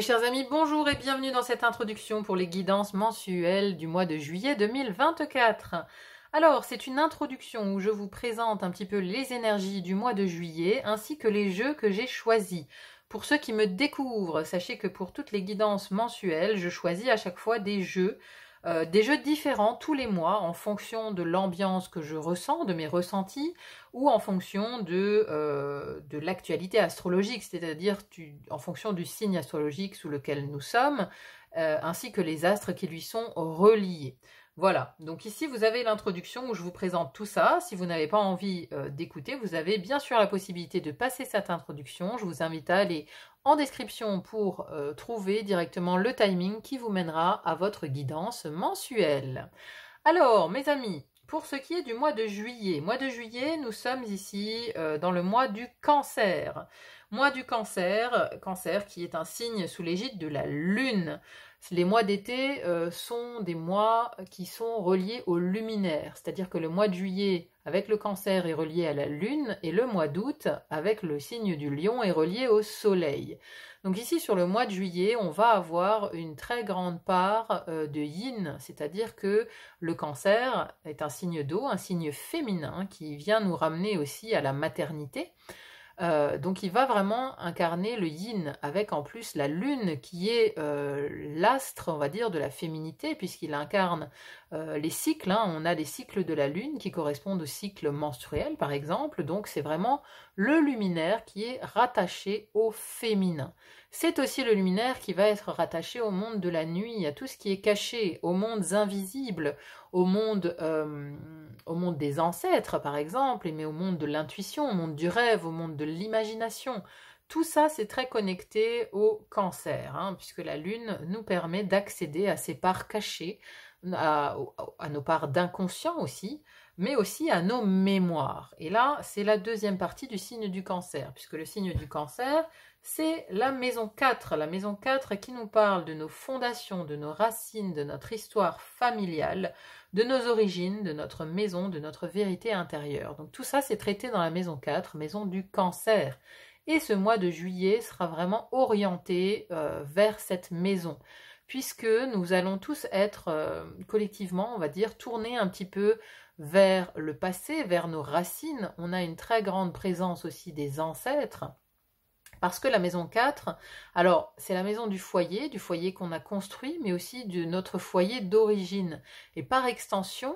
Mes chers amis, bonjour et bienvenue dans cette introduction pour les guidances mensuelles du mois de juillet 2024. Alors, c'est une introduction où je vous présente un petit peu les énergies du mois de juillet ainsi que les jeux que j'ai choisis. Pour ceux qui me découvrent, sachez que pour toutes les guidances mensuelles, je choisis à chaque fois des jeux euh, des jeux différents tous les mois en fonction de l'ambiance que je ressens, de mes ressentis, ou en fonction de, euh, de l'actualité astrologique, c'est-à-dire en fonction du signe astrologique sous lequel nous sommes, euh, ainsi que les astres qui lui sont reliés. Voilà, donc ici vous avez l'introduction où je vous présente tout ça. Si vous n'avez pas envie d'écouter, vous avez bien sûr la possibilité de passer cette introduction. Je vous invite à aller en description pour euh, trouver directement le timing qui vous mènera à votre guidance mensuelle. Alors, mes amis, pour ce qui est du mois de juillet, mois de juillet, nous sommes ici euh, dans le mois du cancer. Mois du cancer, cancer qui est un signe sous l'égide de la lune. Les mois d'été euh, sont des mois qui sont reliés au luminaire, c'est-à-dire que le mois de juillet avec le cancer est relié à la lune et le mois d'août avec le signe du lion est relié au soleil. Donc ici sur le mois de juillet, on va avoir une très grande part euh, de yin, c'est-à-dire que le cancer est un signe d'eau, un signe féminin qui vient nous ramener aussi à la maternité. Euh, donc il va vraiment incarner le yin, avec en plus la lune qui est euh, l'astre, on va dire, de la féminité, puisqu'il incarne euh, les cycles. Hein. On a les cycles de la lune qui correspondent aux cycles menstruels, par exemple. Donc c'est vraiment le luminaire qui est rattaché au féminin. C'est aussi le luminaire qui va être rattaché au monde de la nuit, à tout ce qui est caché, aux mondes invisibles, au monde, euh, au monde des ancêtres, par exemple, mais au monde de l'intuition, au monde du rêve, au monde de l'imagination. Tout ça, c'est très connecté au cancer, hein, puisque la Lune nous permet d'accéder à ces parts cachées, à, à nos parts d'inconscient aussi, mais aussi à nos mémoires. Et là, c'est la deuxième partie du signe du cancer, puisque le signe du cancer, c'est la maison 4, la maison 4 qui nous parle de nos fondations, de nos racines, de notre histoire familiale, de nos origines, de notre maison, de notre vérité intérieure. Donc tout ça, c'est traité dans la maison 4, maison du cancer. Et ce mois de juillet sera vraiment orienté euh, vers cette maison, puisque nous allons tous être euh, collectivement, on va dire, tournés un petit peu vers le passé, vers nos racines. On a une très grande présence aussi des ancêtres parce que la maison 4, alors c'est la maison du foyer, du foyer qu'on a construit, mais aussi de notre foyer d'origine. Et par extension,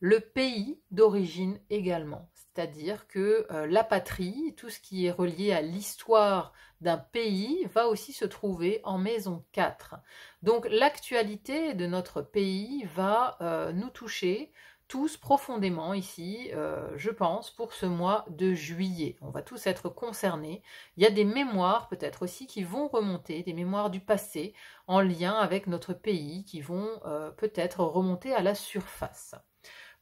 le pays d'origine également. C'est-à-dire que euh, la patrie, tout ce qui est relié à l'histoire d'un pays, va aussi se trouver en maison 4. Donc l'actualité de notre pays va euh, nous toucher tous profondément ici, euh, je pense, pour ce mois de juillet. On va tous être concernés. Il y a des mémoires peut-être aussi qui vont remonter, des mémoires du passé en lien avec notre pays qui vont euh, peut-être remonter à la surface.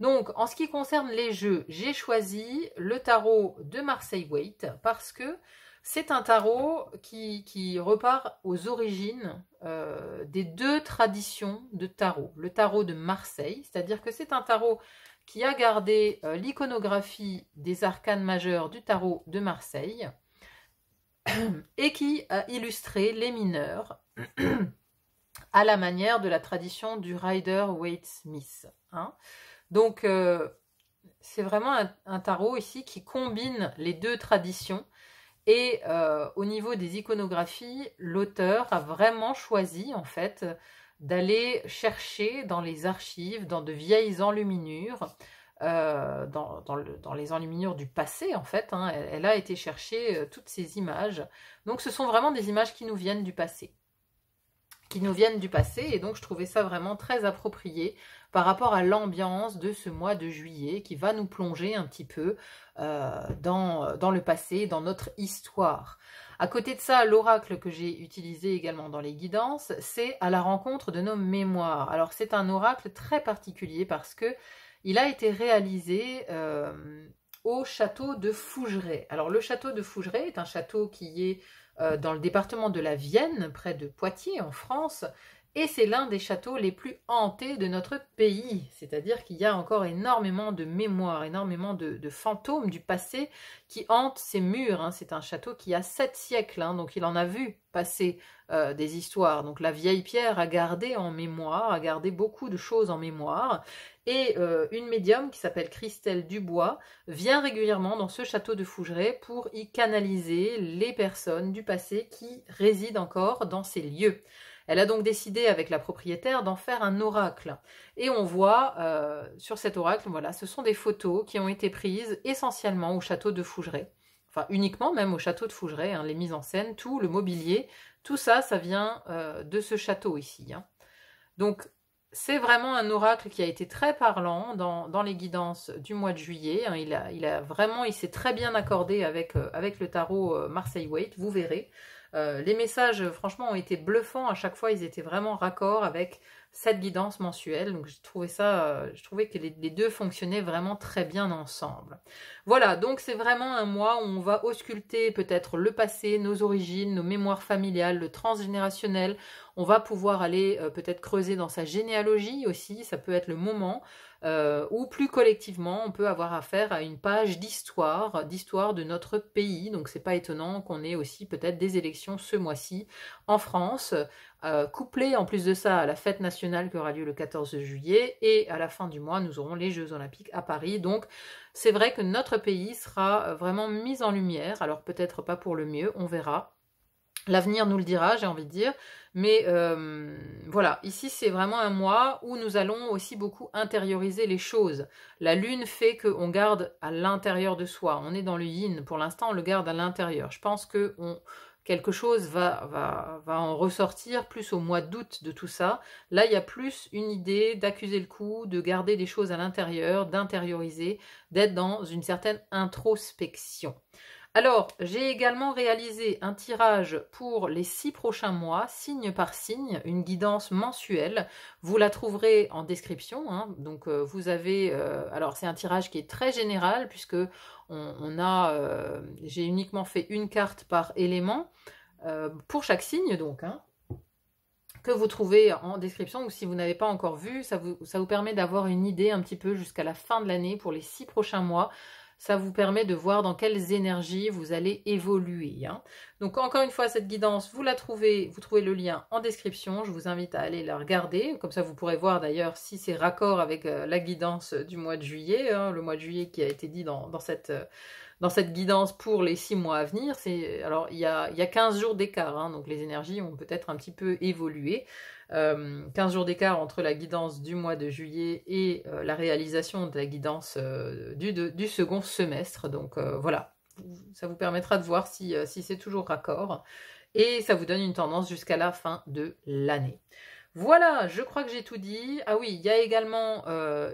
Donc, en ce qui concerne les jeux, j'ai choisi le tarot de Marseille Waite parce que c'est un tarot qui, repart aux origines euh, des deux traditions de tarot. Le tarot de Marseille, c'est-à-dire que c'est un tarot qui a gardé euh, l'iconographie des arcanes majeurs du tarot de Marseille et qui a illustré les mineurs à la manière de la tradition du Rider Waite Smith. Hein. Donc euh, c'est vraiment un tarot ici qui combine les deux traditions et euh, au niveau des iconographies, l'auteur a vraiment choisi en fait d'aller chercher dans les archives, dans de vieilles enluminures, euh, dans, les enluminures du passé en fait. Hein. elle, a été chercher euh, toutes ces images. Donc ce sont vraiment des images qui nous viennent du passé qui nous viennent du passé et donc je trouvais ça vraiment très approprié par rapport à l'ambiance de ce mois de juillet qui va nous plonger un petit peu euh, dans, le passé, dans notre histoire. À côté de ça, l'oracle que j'ai utilisé également dans les guidances, c'est à la rencontre de nos mémoires. Alors c'est un oracle très particulier parce que il a été réalisé euh, au château de Fougeray. Alors le château de Fougeray est un château qui est euh, dans le département de la Vienne, près de Poitiers en France, et c'est l'un des châteaux les plus hantés de notre pays. C'est-à-dire qu'il y a encore énormément de mémoires, énormément de, fantômes du passé qui hantent ces murs. Hein. C'est un château qui a sept siècles, hein. donc il en a vu passer euh, des histoires. Donc la vieille pierre a gardé en mémoire, a gardé beaucoup de choses en mémoire. Et euh, une médium qui s'appelle Christelle Dubois vient régulièrement dans ce château de Fougeray pour y canaliser les personnes du passé qui résident encore dans ces lieux. Elle a donc décidé avec la propriétaire d'en faire un oracle. Et on voit euh, sur cet oracle, voilà, ce sont des photos qui ont été prises essentiellement au château de Fougeray. Enfin, uniquement même au château de Fougeray, hein, les mises en scène, tout le mobilier, tout ça, ça vient euh, de ce château ici. Hein. Donc, c'est vraiment un oracle qui a été très parlant dans, dans les guidances du mois de juillet. Hein. Il a, il a vraiment, il s'est très bien accordé avec, euh, avec le tarot Marseille Waite, vous verrez. Euh, les messages, franchement, ont été bluffants. À chaque fois, ils étaient vraiment raccord avec cette guidance mensuelle. Donc je trouvais ça, euh, je trouvais que les, deux fonctionnaient vraiment très bien ensemble. Voilà, donc c'est vraiment un mois où on va ausculter peut-être le passé, nos origines, nos mémoires familiales, le transgénérationnel. On va pouvoir aller euh, peut-être creuser dans sa généalogie aussi, ça peut être le moment. Euh, où ou plus collectivement, on peut avoir affaire à une page d'histoire, d'histoire de notre pays. Donc c'est pas étonnant qu'on ait aussi peut-être des élections ce mois-ci en France. Euh, couplé en plus de ça à la fête nationale qui aura lieu le 14 juillet et à la fin du mois nous aurons les Jeux Olympiques à Paris donc c'est vrai que notre pays sera euh, vraiment mis en lumière alors peut-être pas pour le mieux on verra L'avenir nous le dira, j'ai envie de dire. Mais euh, voilà, ici c'est vraiment un mois où nous allons aussi beaucoup intérioriser les choses. La lune fait qu'on garde à l'intérieur de soi. On est dans le yin. Pour l'instant, on le garde à l'intérieur. Je pense que quelque chose va, va, va en ressortir plus au mois d'août de tout ça. Là, il y a plus une idée d'accuser le coup, de garder des choses à l'intérieur, d'intérioriser, d'être dans une certaine introspection. Alors, j'ai également réalisé un tirage pour les six prochains mois, signe par signe, une guidance mensuelle. Vous la trouverez en description. Hein. Donc, euh, vous avez. Euh, alors, c'est un tirage qui est très général puisque on, a. Euh, j'ai uniquement fait une carte par élément pour chaque signe, donc. Hein, que vous trouvez en description ou si vous n'avez pas encore vu, ça vous, ça vous permet d'avoir une idée un petit peu jusqu'à la fin de l'année pour les six prochains mois ça vous permet de voir dans quelles énergies vous allez évoluer. Hein. Donc encore une fois, cette guidance, vous la trouvez, vous trouvez le lien en description. Je vous invite à aller la regarder. Comme ça, vous pourrez voir d'ailleurs si c'est raccord avec euh, la guidance du mois de juillet, hein, le mois de juillet qui a été dit dans, cette euh, dans cette guidance pour les six mois à venir, alors il y a, y a 15 jours d'écart, hein, donc les énergies ont peut-être un petit peu évolué. 15 euh, jours d'écart entre la guidance du mois de juillet et euh, la réalisation de la guidance euh, du, du, second semestre. Donc voilà, ça vous permettra de voir si, si c'est toujours raccord. Et ça vous donne une tendance jusqu'à la fin de l'année. Voilà, je crois que j'ai tout dit. Ah oui, il y a également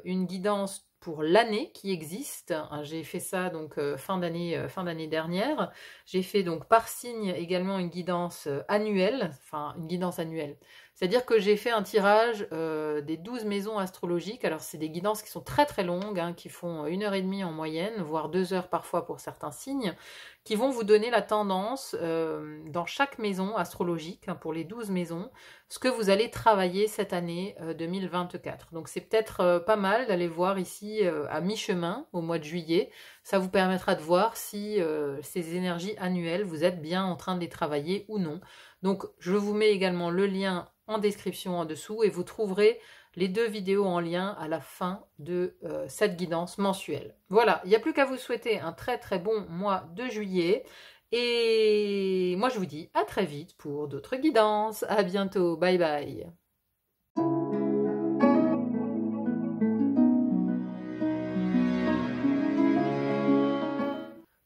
une guidance pour l'année qui existe. Hein, j'ai fait ça donc fin d'année fin d'année dernière. J'ai fait donc par signe également une guidance annuelle, enfin une guidance annuelle c'est-à-dire que j'ai fait un tirage euh, des 12 maisons astrologiques. Alors, c'est des guidances qui sont très très longues, hein, qui font une heure et demie en moyenne, voire deux heures parfois pour certains signes, qui vont vous donner la tendance euh, dans chaque maison astrologique, hein, pour les 12 maisons, ce que vous allez travailler cette année 2024. Euh, Donc, c'est peut-être pas mal d'aller voir ici à mi-chemin, au mois de juillet. Ça vous permettra de voir si ces énergies annuelles, vous êtes bien en train de les travailler ou non. Donc, je vous mets également le lien en description en dessous et vous trouverez les deux vidéos en lien à la fin de euh, cette guidance mensuelle. Voilà, il n'y a plus qu'à vous souhaiter un très très bon mois de juillet. Et moi je vous dis à très vite pour d'autres guidances. À bientôt, bye bye.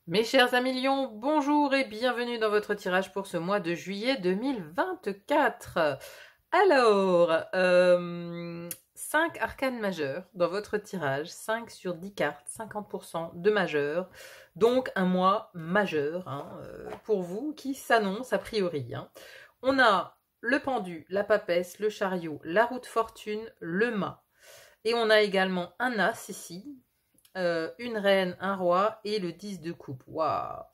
Mes chers amis bonjour et bienvenue dans votre tirage pour ce mois de juillet 2024. Alors, 5 euh, arcanes majeurs dans votre tirage, 5 sur 10 cartes, 50% de majeurs, Donc un mois majeur hein, euh, pour vous qui s'annonce a priori. Hein. On a le pendu, la papesse, le chariot, la route fortune, le mât. Et on a également un as ici euh, une reine, un roi et le 10 de coupe. Waouh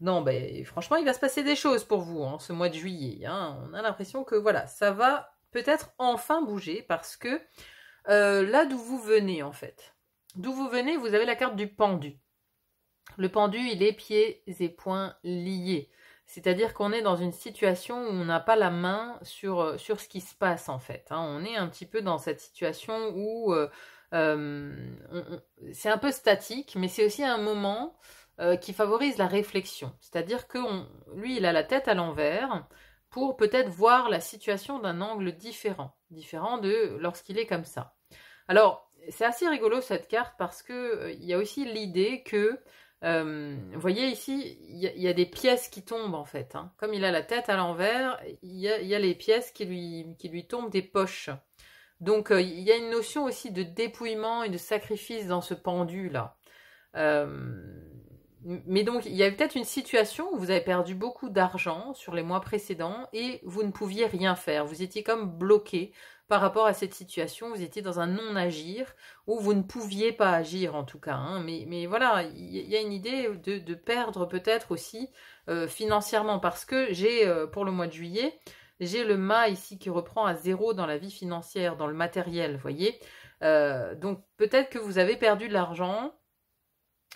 Non, ben franchement, il va se passer des choses pour vous en hein, ce mois de juillet. Hein. On a l'impression que voilà, ça va peut-être enfin bouger parce que euh, là d'où vous venez en fait, d'où vous venez, vous avez la carte du pendu. Le pendu, il est pieds et poings liés. C'est-à-dire qu'on est dans une situation où on n'a pas la main sur, euh, sur, ce qui se passe en fait. Hein. On est un petit peu dans cette situation où... Euh, c'est un peu statique, mais c'est aussi un moment euh, qui favorise la réflexion. C'est-à-dire que lui, il a la tête à l'envers pour peut-être voir la situation d'un angle différent, différent de lorsqu'il est comme ça. Alors, c'est assez rigolo cette carte parce qu'il euh, y a aussi l'idée que, vous voyez ici, il y, a des pièces qui tombent en fait. Hein. Comme il a la tête à l'envers, il y, y, a les pièces qui lui, qui lui tombent des poches. Donc euh, il y a une notion aussi de dépouillement et de sacrifice dans ce pendu-là. Euh, mais donc il y a peut-être une situation où vous avez perdu beaucoup d'argent sur les mois précédents et vous ne pouviez rien faire. Vous étiez comme bloqué par rapport à cette situation, vous étiez dans un non-agir, ou vous ne pouviez pas agir en tout cas. Hein. Mais, voilà, il y a une idée de, perdre peut-être aussi euh, financièrement, parce que j'ai, pour le mois de juillet, j'ai le ma ici qui reprend à zéro dans la vie financière, dans le matériel, voyez. Euh, donc peut-être que vous avez perdu de l'argent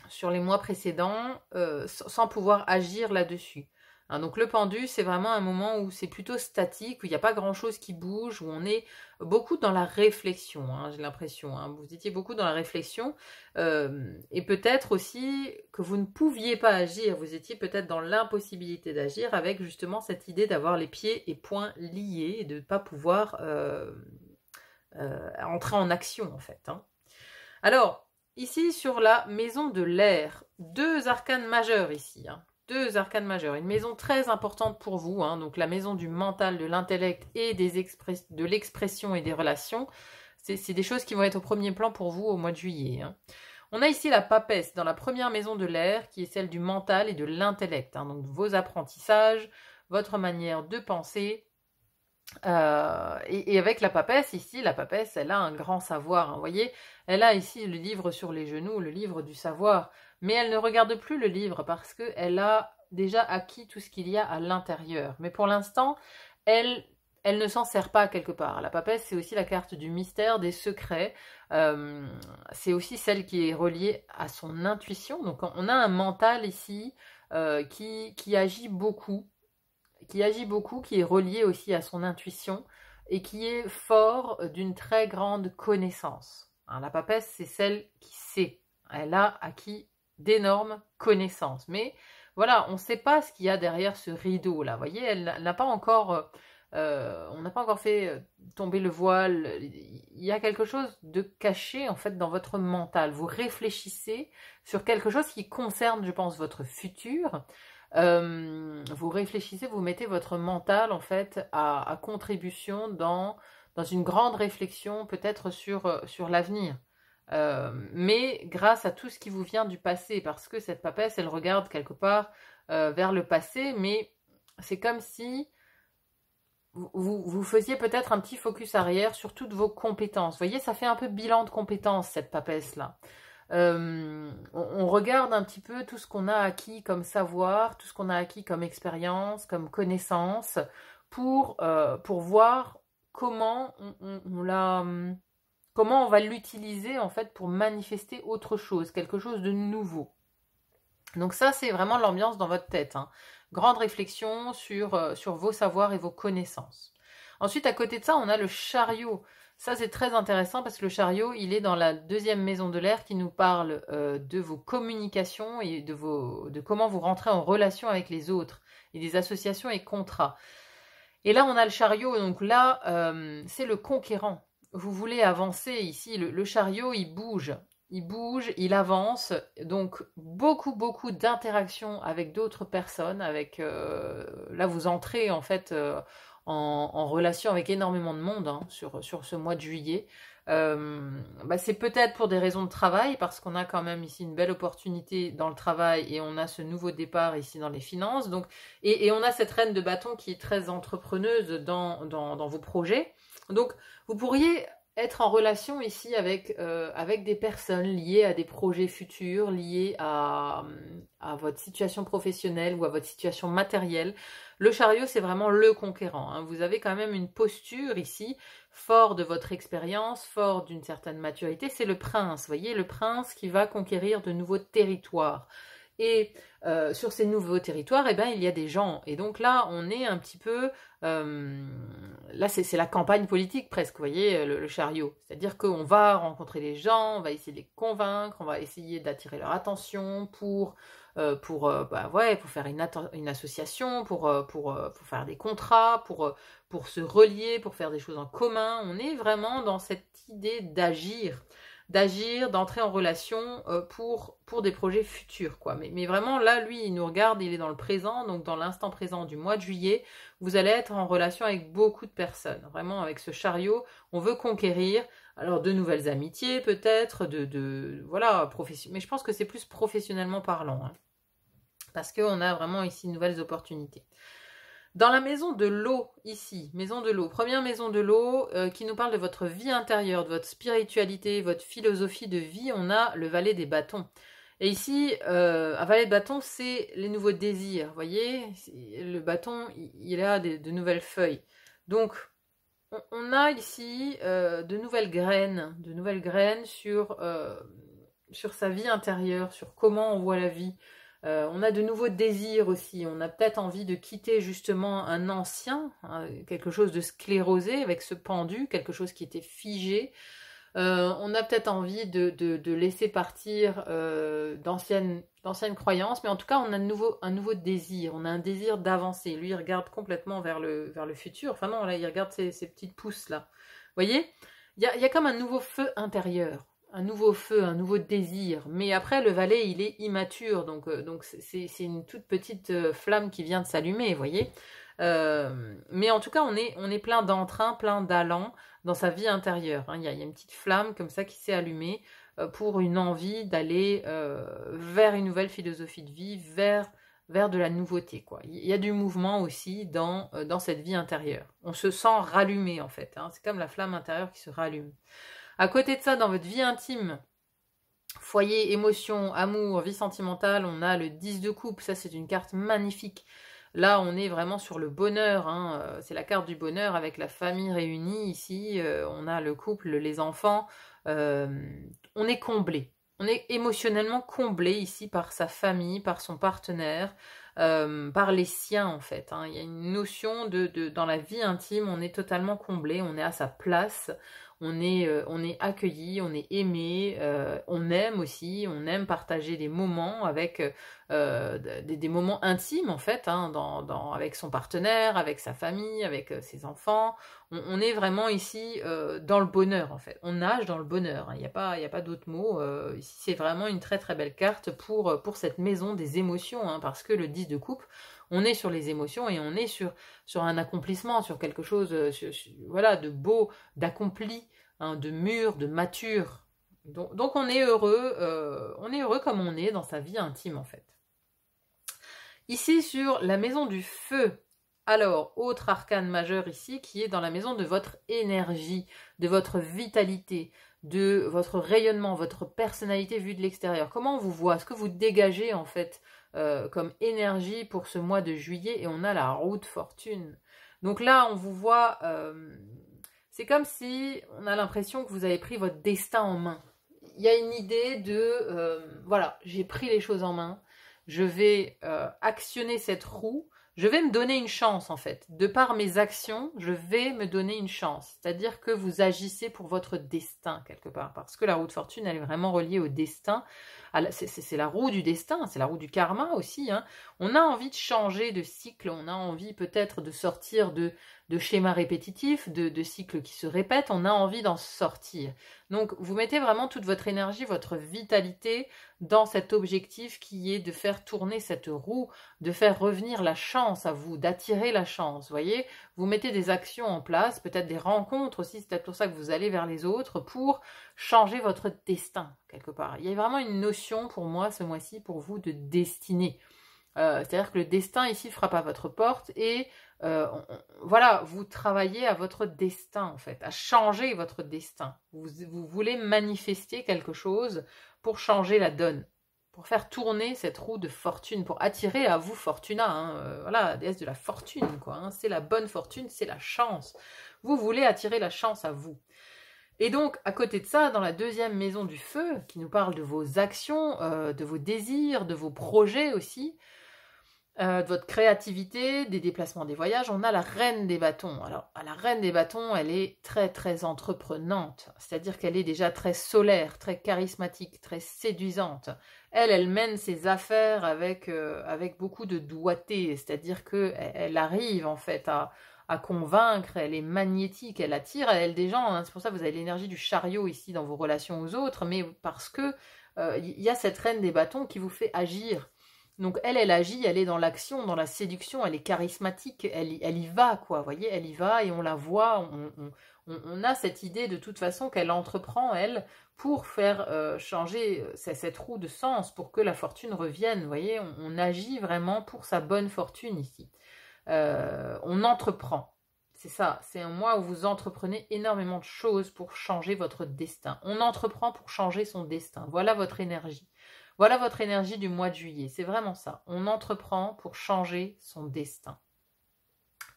sur les mois précédents euh, sans pouvoir agir là-dessus. Hein, donc le pendu, c'est vraiment un moment où c'est plutôt statique, où il n'y a pas grand-chose qui bouge, où on est beaucoup dans la réflexion, hein, j'ai l'impression. Hein. vous étiez beaucoup dans la réflexion, euh, et peut-être aussi que vous ne pouviez pas agir, vous étiez peut-être dans l'impossibilité d'agir, avec justement cette idée d'avoir les pieds et poings liés, et de ne pas pouvoir euh, euh, entrer en action, en fait. Alors, ici, sur la maison de l'air, deux arcanes majeurs ici. Hein deux arcanes majeures. Une maison très importante pour vous, hein, donc la maison du mental, de l'intellect et des de l'expression et des relations. C'est des choses qui vont être au premier plan pour vous au mois de juillet. Hein. On a ici la papesse dans la première maison de l'air qui est celle du mental et de l'intellect. Hein, donc vos apprentissages, votre manière de penser. Euh, et, avec la papesse ici, la papesse, elle a un grand savoir. Vous voyez, elle a ici le livre sur les genoux, le livre du savoir. Mais elle ne regarde plus le livre parce qu'elle a déjà acquis tout ce qu'il y a à l'intérieur. Mais pour l'instant, elle, elle ne s'en sert pas quelque part. La papesse, c'est aussi la carte du mystère, des secrets. Euh, c'est aussi celle qui est reliée à son intuition. Donc on a un mental ici euh, qui, qui agit beaucoup, qui agit beaucoup, qui est relié aussi à son intuition et qui est fort d'une très grande connaissance. Hein, la papesse, c'est celle qui sait. Elle a acquis d'énormes connaissances. Mais voilà, on ne sait pas ce qu'il y a derrière ce rideau là. Vous voyez, elle n'a pas encore, euh, euh, on n'a pas encore fait euh, tomber le voile. Il y a quelque chose de caché en fait dans votre mental. Vous réfléchissez sur quelque chose qui concerne, je pense, votre futur. vous réfléchissez, vous mettez votre mental en fait à, à contribution dans, dans une grande réflexion peut-être sur, sur l'avenir. Euh, mais grâce à tout ce qui vous vient du passé, parce que cette papesse, elle regarde quelque part euh, vers le passé, mais c'est comme si vous, faisiez peut-être un petit focus arrière sur toutes vos compétences. Vous voyez, ça fait un peu bilan de compétences, cette papesse-là. Euh, on, regarde un petit peu tout ce qu'on a acquis comme savoir, tout ce qu'on a acquis comme expérience, comme connaissance, pour, pour voir comment on l'a hum, comment on va l'utiliser en fait pour manifester autre chose, quelque chose de nouveau. Donc ça, c'est vraiment l'ambiance dans votre tête. Hein. Grande réflexion sur, euh, sur vos savoirs et vos connaissances. Ensuite, à côté de ça, on a le chariot. Ça, c'est très intéressant parce que le chariot, il est dans la deuxième maison de l'air qui nous parle euh, de vos communications et de, vos, de comment vous rentrez en relation avec les autres et des associations et contrats. Et là, on a le chariot. Donc là, euh, c'est le conquérant vous voulez avancer ici, le, chariot, il bouge. Il bouge, il avance, donc beaucoup, beaucoup d'interactions avec d'autres personnes, avec euh, là vous entrez en fait euh, en, relation avec énormément de monde hein, sur, sur ce mois de juillet. Euh, bah, c'est peut-être pour des raisons de travail, parce qu'on a quand même ici une belle opportunité dans le travail et on a ce nouveau départ ici dans les finances. Donc, et, on a cette reine de bâton qui est très entrepreneuse dans, dans vos projets. Donc, vous pourriez être en relation ici avec, euh, avec des personnes liées à des projets futurs, liées euh, à, votre situation professionnelle ou à votre situation matérielle. Le chariot, c'est vraiment le conquérant. Hein. Vous avez quand même une posture ici, fort de votre expérience, fort d'une certaine maturité. C'est le prince, voyez, le prince qui va conquérir de nouveaux territoires. Et euh, sur ces nouveaux territoires, eh ben, il y a des gens. Et donc là, on est un petit peu... Euh, là, c'est la campagne politique presque, vous voyez, le, chariot. C'est-à-dire qu'on va rencontrer les gens, on va essayer de les convaincre, on va essayer d'attirer leur attention pour... Euh, pour, bah, pour faire une, association, pour, pour, pour, faire des contrats, pour, pour se relier, pour faire des choses en commun. On est vraiment dans cette idée d'agir d'agir, d'entrer en relation euh, pour, pour des projets futurs. Quoi. Mais, mais, vraiment, là, lui, il nous regarde, il est dans le présent, donc dans l'instant présent du mois de juillet, vous allez être en relation avec beaucoup de personnes. Vraiment, avec ce chariot, on veut conquérir. Alors, de nouvelles amitiés, peut-être, de, voilà, mais je pense que c'est plus professionnellement parlant. Hein. parce qu'on a vraiment ici de nouvelles opportunités. Dans la maison de l'eau, ici, maison de l'eau, première maison de l'eau euh, qui nous parle de votre vie intérieure, de votre spiritualité, votre philosophie de vie, on a le valet des bâtons. Et ici, euh, un valet de bâtons, c'est les nouveaux désirs. Vous voyez, le bâton, il a de nouvelles feuilles. Donc, on, a ici euh, de nouvelles graines, de nouvelles graines sur, sur sa vie intérieure, sur comment on voit la vie, euh, on a de nouveaux désirs aussi. On a peut-être envie de quitter justement un ancien, hein, quelque chose de sclérosé avec ce pendu, quelque chose qui était figé. Euh, on a peut-être envie de, laisser partir euh, d'anciennes croyances, mais en tout cas, on a de nouveau, un nouveau désir. On a un désir d'avancer. Lui, il regarde complètement vers le, futur. Enfin non, là, il regarde ses, petites pousses là. Vous voyez il y a comme un nouveau feu intérieur un nouveau feu, un nouveau désir. Mais après, le valet, il est immature, donc euh, donc c'est une toute petite euh, flamme qui vient de s'allumer, vous voyez. Euh, mais en tout cas, on est, on est plein d'entrain, plein d'allant dans sa vie intérieure. Hein. Il, y a, une petite flamme comme ça qui s'est allumée pour une envie d'aller vers une nouvelle philosophie de vie, vers, vers de la nouveauté. Quoi. Il y a du mouvement aussi dans, dans cette vie intérieure. On se sent rallumé en fait. Hein. C'est comme la flamme intérieure qui se rallume. À côté de ça, dans votre vie intime, foyer, émotion, amour, vie sentimentale, on a le 10 de coupe. Ça, c'est une carte magnifique. Là, on est vraiment sur le bonheur. Hein. Euh, c'est la carte du bonheur avec la famille réunie ici. Euh, on a le couple, les enfants. Euh, on est comblé. On est émotionnellement comblé ici par sa famille, par son partenaire, par les siens en fait. Hein. Il y a une notion de, de, dans la vie intime, on est totalement comblé, on est à sa place, on est, euh, on est accueilli, on est aimé, euh, on aime aussi, on aime partager des moments avec euh, des, moments intimes en fait, hein, dans, avec son partenaire, avec sa famille, avec ses enfants. On, est vraiment ici dans le bonheur en fait. On nage dans le bonheur. Hein. Il n'y a pas, y a pas d'autre mot. c'est vraiment une très très belle carte pour, pour cette maison des émotions, hein, parce que le 10 de coupe, on est sur les émotions et on est sur, sur un accomplissement, sur quelque chose euh, voilà, de beau, d'accompli, hein, de mûr, de mature. Donc, on est heureux, euh, on est heureux comme on est dans sa vie intime en fait. Ici sur la maison du feu, alors, autre arcane majeur ici qui est dans la maison de votre énergie, de votre vitalité, de votre rayonnement, votre personnalité vue de l'extérieur. Comment on vous voit Ce que vous dégagez en fait euh, comme énergie pour ce mois de juillet et on a la roue de fortune. Donc là, on vous voit, euh, c'est comme si on a l'impression que vous avez pris votre destin en main. Il y a une idée de, euh, voilà, j'ai pris les choses en main, je vais actionner cette roue je vais me donner une chance en fait. De par mes actions, je vais me donner une chance. C'est-à-dire que vous agissez pour votre destin quelque part. Parce que la roue de fortune, elle est vraiment reliée au destin. C'est la roue du destin, c'est la roue du karma aussi. Hein. On a envie de changer de cycle, on a envie peut-être de sortir de de schémas répétitifs, de, cycles qui se répètent, on a envie d'en sortir. Donc vous mettez vraiment toute votre énergie, votre vitalité dans cet objectif qui est de faire tourner cette roue, de faire revenir la chance à vous, d'attirer la chance. Voyez, vous mettez des actions en place, peut-être des rencontres aussi, c'est peut-être pour ça que vous allez vers les autres pour changer votre destin quelque part. Il y a vraiment une notion pour moi ce mois-ci pour vous de destinée. Euh, c'est-à-dire que le destin ici frappe à votre porte et euh, voilà, vous travaillez à votre destin en fait, à changer votre destin. Vous, vous, voulez manifester quelque chose pour changer la donne, pour faire tourner cette roue de fortune, pour attirer à vous Fortuna, hein, euh, voilà, la déesse de la fortune quoi. Hein. c'est la bonne fortune, c'est la chance. Vous voulez attirer la chance à vous. Et donc, à côté de ça, dans la deuxième maison du feu, qui nous parle de vos actions, de vos désirs, de vos projets aussi, euh, de votre créativité, des déplacements, des voyages. On a la reine des bâtons. Alors, ah, la reine des bâtons, elle est très, très entreprenante. C'est-à-dire qu'elle est déjà très solaire, très charismatique, très séduisante. Elle, elle mène ses affaires avec, euh, beaucoup de doigté. C'est-à-dire qu'elle elle arrive, en fait, à, convaincre, elle est magnétique, elle attire elle des gens. Hein, c'est pour ça que vous avez l'énergie du chariot ici dans vos relations aux autres, mais parce que il euh, y a cette reine des bâtons qui vous fait agir. Donc elle, elle agit, elle est dans l'action, dans la séduction, elle est charismatique, elle, elle y va, quoi, vous voyez, elle y va et on la voit, on, a cette idée de toute façon qu'elle entreprend, elle, pour faire euh, changer euh, cette roue de sens, pour que la fortune revienne, vous voyez, on, agit vraiment pour sa bonne fortune ici. Euh, on entreprend, c'est ça, c'est un mois où vous entreprenez énormément de choses pour changer votre destin. On entreprend pour changer son destin. Voilà votre énergie. Voilà votre énergie du mois de juillet. C'est vraiment ça. On entreprend pour changer son destin.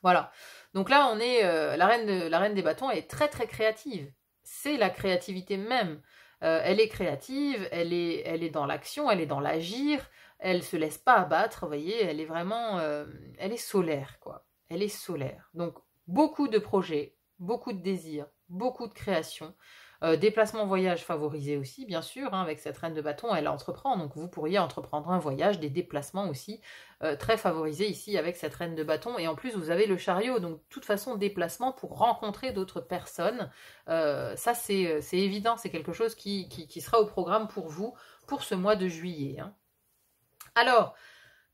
Voilà. Donc là, on est euh, la, reine la reine des bâtons est très très créative. C'est la créativité même. Euh, elle est créative, elle est, elle est dans l'action, elle est dans l'agir, elle ne se laisse pas abattre, vous voyez, elle est vraiment, euh, elle est solaire quoi. Elle est solaire. Donc beaucoup de projets, beaucoup de désirs, beaucoup de créations. Euh, déplacement voyage favorisé aussi, bien sûr, hein, avec cette reine de bâton, elle entreprend. Donc vous pourriez entreprendre un voyage, des déplacements aussi, euh, très favorisés ici avec cette reine de bâton. Et en plus, vous avez le chariot, donc de toute façon, déplacement pour rencontrer d'autres personnes. Euh, ça, c'est évident, c'est quelque chose qui, qui, sera au programme pour vous pour ce mois de juillet. Hein. Alors,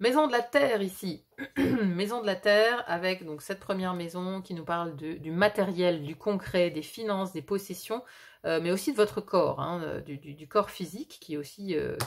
Maison de la Terre ici. maison de la Terre avec donc cette première maison qui nous parle du matériel, du concret, des finances, des possessions. Euh, mais aussi de votre corps, hein, euh, du, corps physique qui est aussi euh,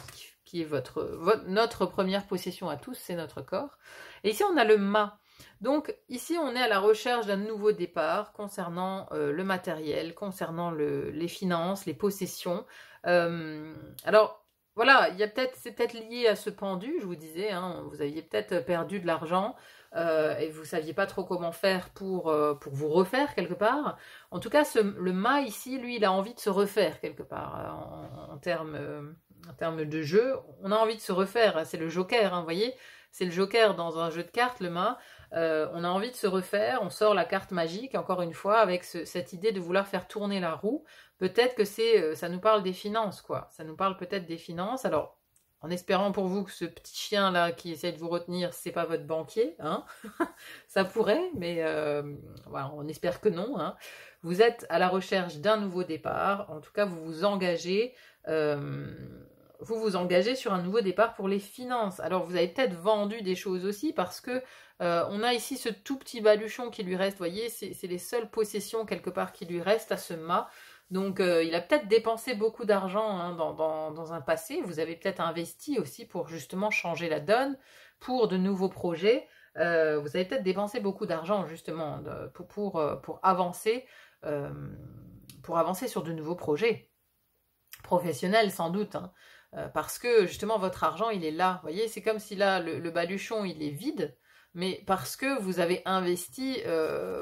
qui, est votre, notre première possession à tous, c'est notre corps. Et ici on a le mât. Donc ici on est à la recherche d'un nouveau départ concernant le matériel, concernant le, les finances, les possessions. alors voilà, il y a peut-être, c'est peut-être lié à ce pendu, je vous disais, hein, vous aviez peut-être perdu de l'argent euh, et vous saviez pas trop comment faire pour, euh, pour vous refaire quelque part. En tout cas, le mât ici, lui, il a envie de se refaire quelque part euh, en, termes en de jeu. On a envie de se refaire, c'est le joker, hein, vous voyez c'est le joker dans un jeu de cartes, le mât. on a envie de se refaire, on sort la carte magique, encore une fois, avec cette idée de vouloir faire tourner la roue peut-être que c'est, euh, ça nous parle des finances, quoi. Ça nous parle peut-être des finances. Alors, en espérant pour vous que ce petit chien là qui essaie de vous retenir, c'est pas votre banquier, hein Ça pourrait, mais euh, voilà, on espère que non. Hein. vous êtes à la recherche d'un nouveau départ. En tout cas, vous vous engagez. Euh, vous vous engagez sur un nouveau départ pour les finances. Alors vous avez peut-être vendu des choses aussi parce que on a ici ce tout petit baluchon qui lui reste. Voyez, c'est les seules possessions quelque part qui lui restent à ce mât. Donc, euh, il a peut-être dépensé beaucoup d'argent hein, dans, un passé. Vous avez peut-être investi aussi pour justement changer la donne, pour de nouveaux projets. Euh, vous avez peut-être dépensé beaucoup d'argent justement euh, pour, avancer, sur de nouveaux projets professionnels sans doute. Hein. parce que justement, votre argent, il est là. Vous voyez, c'est comme si là, le, baluchon, il est vide mais parce que vous avez investi,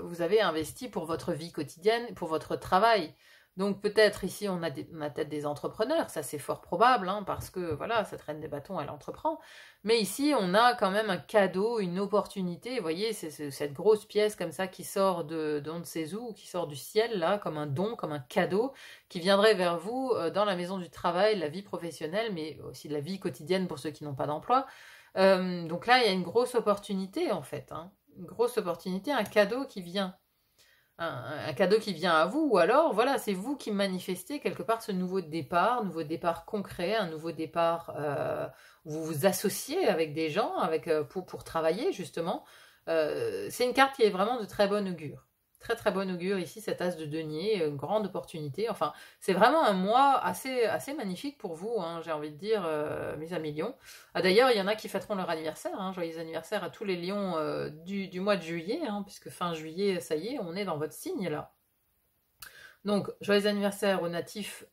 vous avez investi pour votre vie quotidienne, pour votre travail. Donc peut-être ici, on a, peut-être des entrepreneurs, ça c'est fort probable, hein, parce que voilà, cette reine des bâtons, elle entreprend. Mais ici, on a quand même un cadeau, une opportunité. Vous voyez, c'est, cette grosse pièce comme ça qui sort de d'on ne sait où, qui sort du ciel, là, comme un don, comme un cadeau, qui viendrait vers vous euh, dans la maison du travail, la vie professionnelle, mais aussi de la vie quotidienne pour ceux qui n'ont pas d'emploi. Euh, donc là, il y a une grosse opportunité, en fait. Hein. une grosse opportunité, un cadeau qui vient un, cadeau qui vient à vous, ou alors, voilà, c'est vous qui manifestez quelque part ce nouveau départ, nouveau départ concret, un nouveau départ euh, où vous vous associez avec des gens avec, euh, pour, pour travailler, justement. Euh, c'est une carte qui est vraiment de très bonne augure. Très très bon augure ici, cet as de denier, euh, une grande opportunité. Enfin, c'est vraiment un mois assez, assez magnifique pour vous, hein, j'ai envie de dire, euh, mes amis à ah, D'ailleurs, il y en a qui fêteront leur anniversaire. Hein, joyeux anniversaire à tous les lions euh, du, mois de juillet, hein, puisque fin juillet, ça y est, on est dans votre signe là. Donc, joyeux anniversaire aux natifs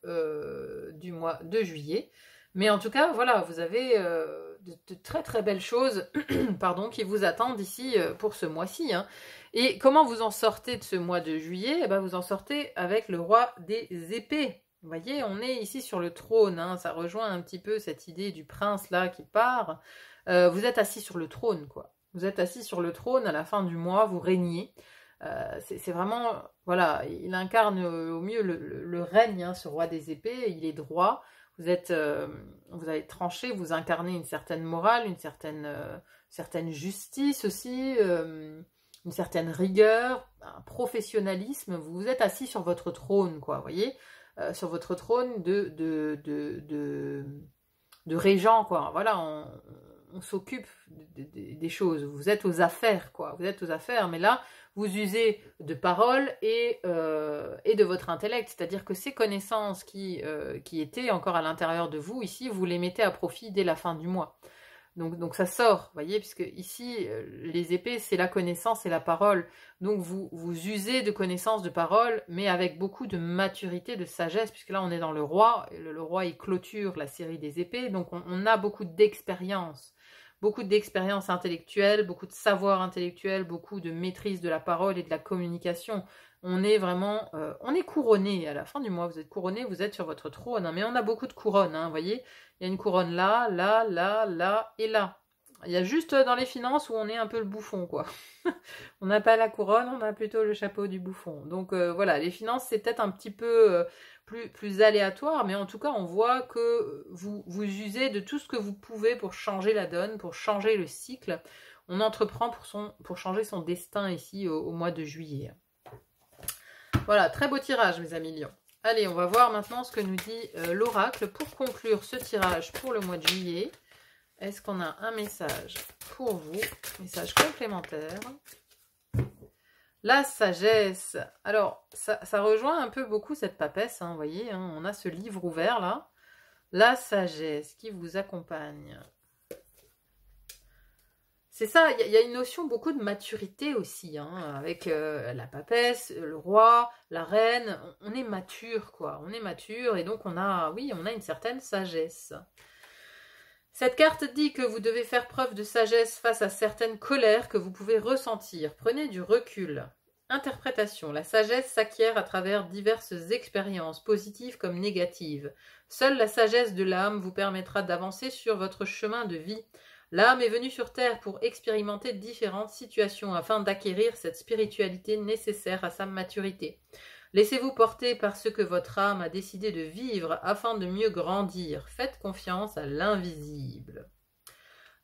du mois de juillet. Mais en tout cas, voilà, vous avez de, très très belles choses pardon, qui vous attendent ici pour ce mois-ci. Et comment vous en sortez de ce mois de juillet eh ben, Vous en sortez avec le roi des épées. Vous voyez, on est ici sur le trône, hein. ça rejoint un petit peu cette idée du prince là qui part. Euh, vous êtes assis sur le trône, quoi. Vous êtes assis sur le trône à la fin du mois, vous régnez. Euh, c'est vraiment, voilà, il incarne au mieux le, règne, hein, ce roi des épées, il est droit, vous êtes, euh, vous avez tranché, vous incarnez une certaine morale, une certaine, certaine justice aussi, une certaine rigueur, un professionnalisme. Vous vous êtes assis sur votre trône, quoi, voyez euh, Sur votre trône de, de, de, de, régent, quoi. Voilà, on, s'occupe des choses. Vous êtes aux affaires, quoi. Vous êtes aux affaires, mais là, vous usez de parole et, euh, et de votre intellect. C'est-à-dire que ces connaissances qui, euh, qui étaient encore à l'intérieur de vous ici, vous les mettez à profit dès la fin du mois. Donc, donc, ça sort, vous voyez, puisque ici, euh, les épées, c'est la connaissance et la parole. Donc vous, vous usez de connaissance, de parole, mais avec beaucoup de maturité, de sagesse, puisque là on est dans le roi. Le, roi, il clôture la série des épées, donc on a beaucoup d'expérience beaucoup d'expérience intellectuelle, beaucoup de savoir intellectuel, beaucoup de maîtrise de la parole et de la communication. On est vraiment, euh, on est couronné à la fin du mois. Vous êtes couronné, vous êtes sur votre trône. Hein. mais on a beaucoup de couronnes, hein, vous voyez. Il y a une couronne là, là, là, là et là. Il y a juste dans les finances où on est un peu le bouffon, quoi. on n'a pas la couronne, on a plutôt le chapeau du bouffon. Donc euh, voilà, les finances, c'est peut-être un petit peu euh, plus, plus aléatoire, mais en tout cas, on voit que vous, vous usez de tout ce que vous pouvez pour changer la donne, pour changer le cycle. On entreprend pour, son, pour changer son destin ici au, mois de juillet. Voilà, très beau tirage, mes amis Lyon. Allez, on va voir maintenant ce que nous dit euh, l'oracle pour conclure ce tirage pour le mois de juillet. Est-ce qu'on a un message pour vous Message complémentaire. La sagesse. Alors, ça, ça, rejoint un peu beaucoup cette papesse, hein, vous voyez. Hein, on a ce livre ouvert là. La sagesse qui vous accompagne. C'est ça, il y, a une notion beaucoup de maturité aussi, hein, avec euh, la papesse, le roi, la reine. On, on, est mature, quoi. On est mature et donc on a, oui, on a une certaine sagesse. Cette carte dit que vous devez faire preuve de sagesse face à certaines colères que vous pouvez ressentir. Prenez du recul. Interprétation. La sagesse s'acquiert à travers diverses expériences, positives comme négatives. Seule la sagesse de l'âme vous permettra d'avancer sur votre chemin de vie. L'âme est venue sur Terre pour expérimenter différentes situations afin d'acquérir cette spiritualité nécessaire à sa maturité. Laissez-vous porter par ce que votre âme a décidé de vivre afin de mieux grandir. Faites confiance à l'invisible.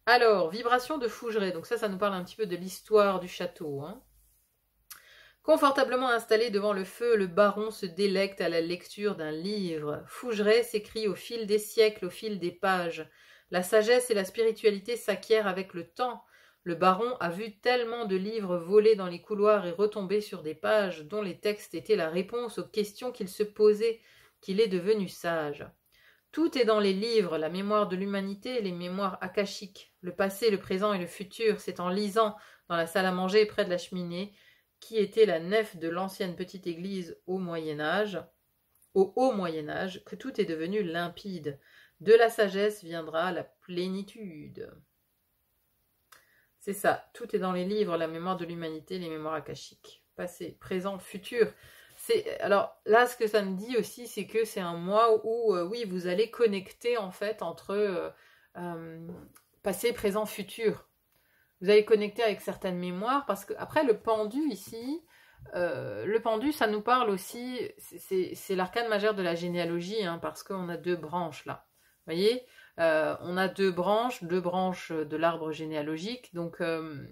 Alors, vibration de Fougeray. Donc ça, ça nous parle un petit peu de l'histoire du château. Hein. Confortablement installé devant le feu, le baron se délecte à la lecture d'un livre. Fougeray s'écrit au fil des siècles, au fil des pages. La sagesse et la spiritualité s'acquièrent avec le temps. Le baron a vu tellement de livres voler dans les couloirs et retomber sur des pages dont les textes étaient la réponse aux questions qu'il se posait, qu'il est devenu sage. Tout est dans les livres, la mémoire de l'humanité, les mémoires akashiques, le passé, le présent et le futur. C'est en lisant dans la salle à manger près de la cheminée, qui était la nef de l'ancienne petite église au Moyen Âge, au haut Moyen Âge, que tout est devenu limpide. De la sagesse viendra la plénitude. C'est ça, tout est dans les livres, la mémoire de l'humanité, les mémoires akashiques, passé, présent, futur. C'est alors là ce que ça me dit aussi, c'est que c'est un mois où euh, oui, vous allez connecter en fait entre euh, euh, passé, présent, futur. Vous allez connecter avec certaines mémoires parce que après le pendu ici, le pendu ça nous parle aussi, c'est l'arcane majeur de la généalogie hein, parce qu'on a deux branches là. Vous voyez, euh, on a deux branches, deux branches de l'arbre généalogique. Donc, euh,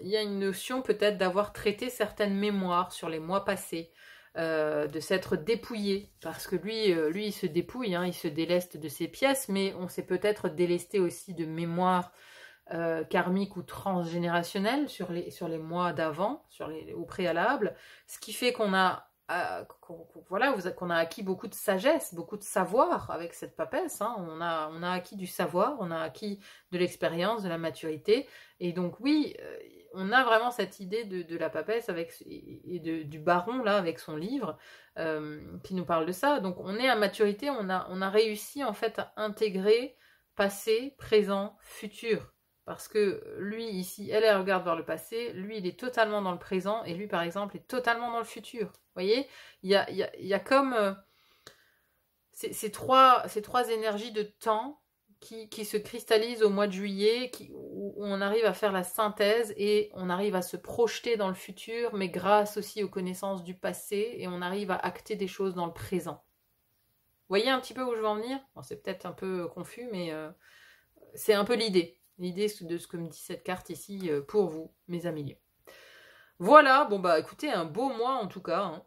il y a une notion peut-être d'avoir traité certaines mémoires sur les mois passés, euh, de s'être dépouillé, parce que lui, lui, il se dépouille, hein, il se déleste de ses pièces, mais on s'est peut-être délesté aussi de mémoires karmiques ou transgénérationnelles sur les, sur les mois d'avant, sur les, au préalable, ce qui fait qu'on a euh, voilà, qu'on a acquis beaucoup de sagesse, beaucoup de savoir avec cette papesse. Hein. On, a, acquis du savoir, on a acquis de l'expérience, de la maturité. Et donc oui, euh, on a vraiment cette idée de, la papesse avec, et du baron là avec son livre euh, qui nous parle de ça. Donc on est à maturité, on a, on a réussi en fait à intégrer passé, présent, futur. Parce que lui, ici, elle, elle regarde vers le passé, lui, il est totalement dans le présent, et lui, par exemple, est totalement dans le futur. Vous voyez il y, a, comme euh, ces, trois, énergies de temps qui, se cristallisent au mois de juillet, où on arrive à faire la synthèse et on arrive à se projeter dans le futur, mais grâce aussi aux connaissances du passé, et on arrive à acter des choses dans le présent. Vous voyez un petit peu où je veux en venir C'est peut-être un peu confus, mais euh, c'est un peu l'idée. L'idée de ce que me dit cette carte ici euh, pour vous, mes amis. Voilà, bon bah écoutez, un beau mois en tout cas. Hein.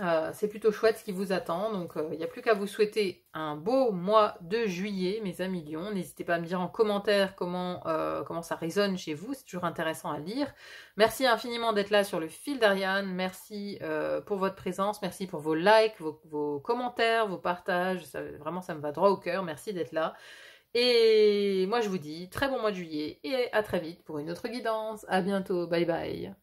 Euh, c'est plutôt chouette ce qui vous attend. Donc, il euh, n'y a plus qu'à vous souhaiter un beau mois de juillet, mes amis lions. N'hésitez pas à me dire en commentaire comment, comment ça résonne chez vous. C'est toujours intéressant à lire. Merci infiniment d'être là sur le fil d'Ariane. Merci pour votre présence. Merci pour vos likes, vos, commentaires, vos partages. Ça, vraiment, ça me va droit au cœur. Merci d'être là. Et moi, je vous dis très bon mois de juillet et à très vite pour une autre guidance. À bientôt. Bye bye.